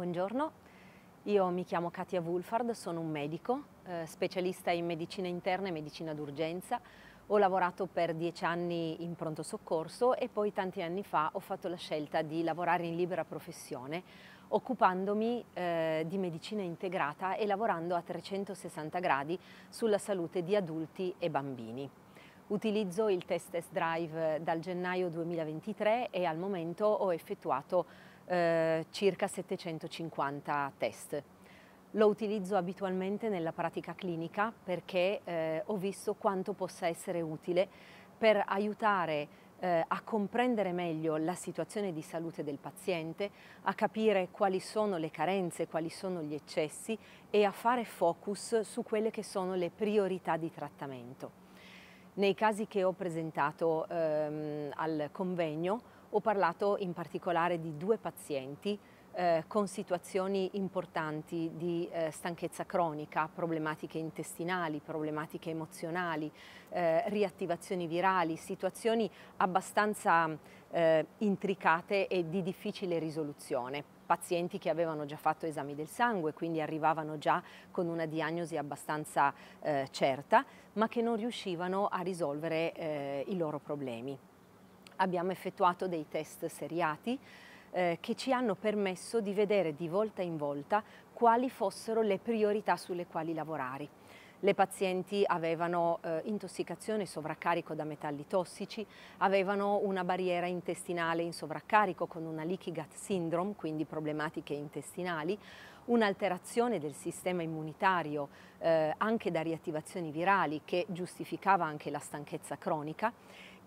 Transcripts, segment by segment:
Buongiorno, io mi chiamo Katia Wulfard, sono un medico, eh, specialista in medicina interna e medicina d'urgenza. Ho lavorato per dieci anni in pronto soccorso e poi tanti anni fa ho fatto la scelta di lavorare in libera professione occupandomi eh, di medicina integrata e lavorando a 360 gradi sulla salute di adulti e bambini. Utilizzo il test test drive dal gennaio 2023 e al momento ho effettuato eh, circa 750 test. Lo utilizzo abitualmente nella pratica clinica perché eh, ho visto quanto possa essere utile per aiutare eh, a comprendere meglio la situazione di salute del paziente, a capire quali sono le carenze, quali sono gli eccessi e a fare focus su quelle che sono le priorità di trattamento. Nei casi che ho presentato ehm, al convegno ho parlato in particolare di due pazienti eh, con situazioni importanti di eh, stanchezza cronica, problematiche intestinali, problematiche emozionali, eh, riattivazioni virali, situazioni abbastanza eh, intricate e di difficile risoluzione. Pazienti che avevano già fatto esami del sangue, quindi arrivavano già con una diagnosi abbastanza eh, certa, ma che non riuscivano a risolvere eh, i loro problemi abbiamo effettuato dei test seriati eh, che ci hanno permesso di vedere di volta in volta quali fossero le priorità sulle quali lavorare. Le pazienti avevano eh, intossicazione e sovraccarico da metalli tossici, avevano una barriera intestinale in sovraccarico con una leaky gut syndrome, quindi problematiche intestinali, un'alterazione del sistema immunitario eh, anche da riattivazioni virali che giustificava anche la stanchezza cronica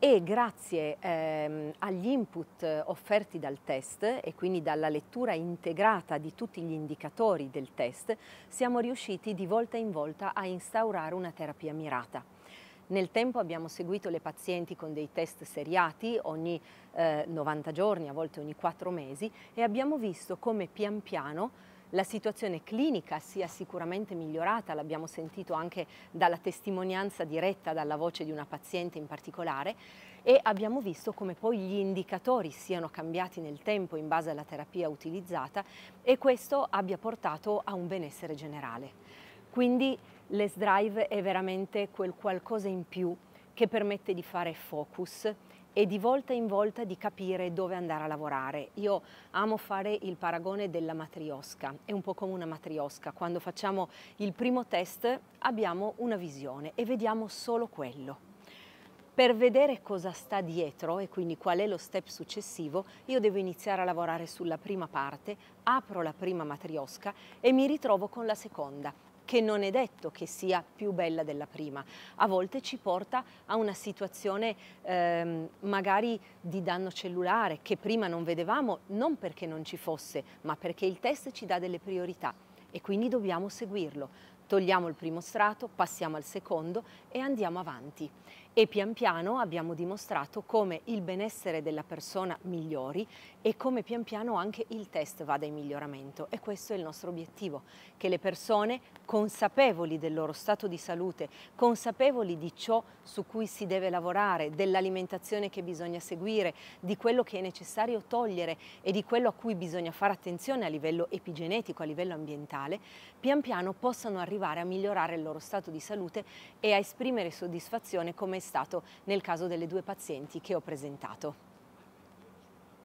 e grazie ehm, agli input eh, offerti dal test e quindi dalla lettura integrata di tutti gli indicatori del test siamo riusciti di volta in volta a instaurare una terapia mirata. Nel tempo abbiamo seguito le pazienti con dei test seriati ogni eh, 90 giorni, a volte ogni 4 mesi e abbiamo visto come pian piano la situazione clinica sia sicuramente migliorata, l'abbiamo sentito anche dalla testimonianza diretta, dalla voce di una paziente in particolare, e abbiamo visto come poi gli indicatori siano cambiati nel tempo in base alla terapia utilizzata e questo abbia portato a un benessere generale. Quindi l'ESDrive è veramente quel qualcosa in più che permette di fare focus e di volta in volta di capire dove andare a lavorare. Io amo fare il paragone della matriosca, è un po' come una matriosca, quando facciamo il primo test abbiamo una visione e vediamo solo quello. Per vedere cosa sta dietro e quindi qual è lo step successivo, io devo iniziare a lavorare sulla prima parte, apro la prima matriosca e mi ritrovo con la seconda che non è detto che sia più bella della prima, a volte ci porta a una situazione ehm, magari di danno cellulare che prima non vedevamo non perché non ci fosse, ma perché il test ci dà delle priorità e quindi dobbiamo seguirlo. Togliamo il primo strato, passiamo al secondo e andiamo avanti e pian piano abbiamo dimostrato come il benessere della persona migliori e come pian piano anche il test vada in miglioramento e questo è il nostro obiettivo, che le persone consapevoli del loro stato di salute, consapevoli di ciò su cui si deve lavorare, dell'alimentazione che bisogna seguire, di quello che è necessario togliere e di quello a cui bisogna fare attenzione a livello epigenetico, a livello ambientale, pian piano possano arrivare a migliorare il loro stato di salute e a esprimere soddisfazione come stato nel caso delle due pazienti che ho presentato.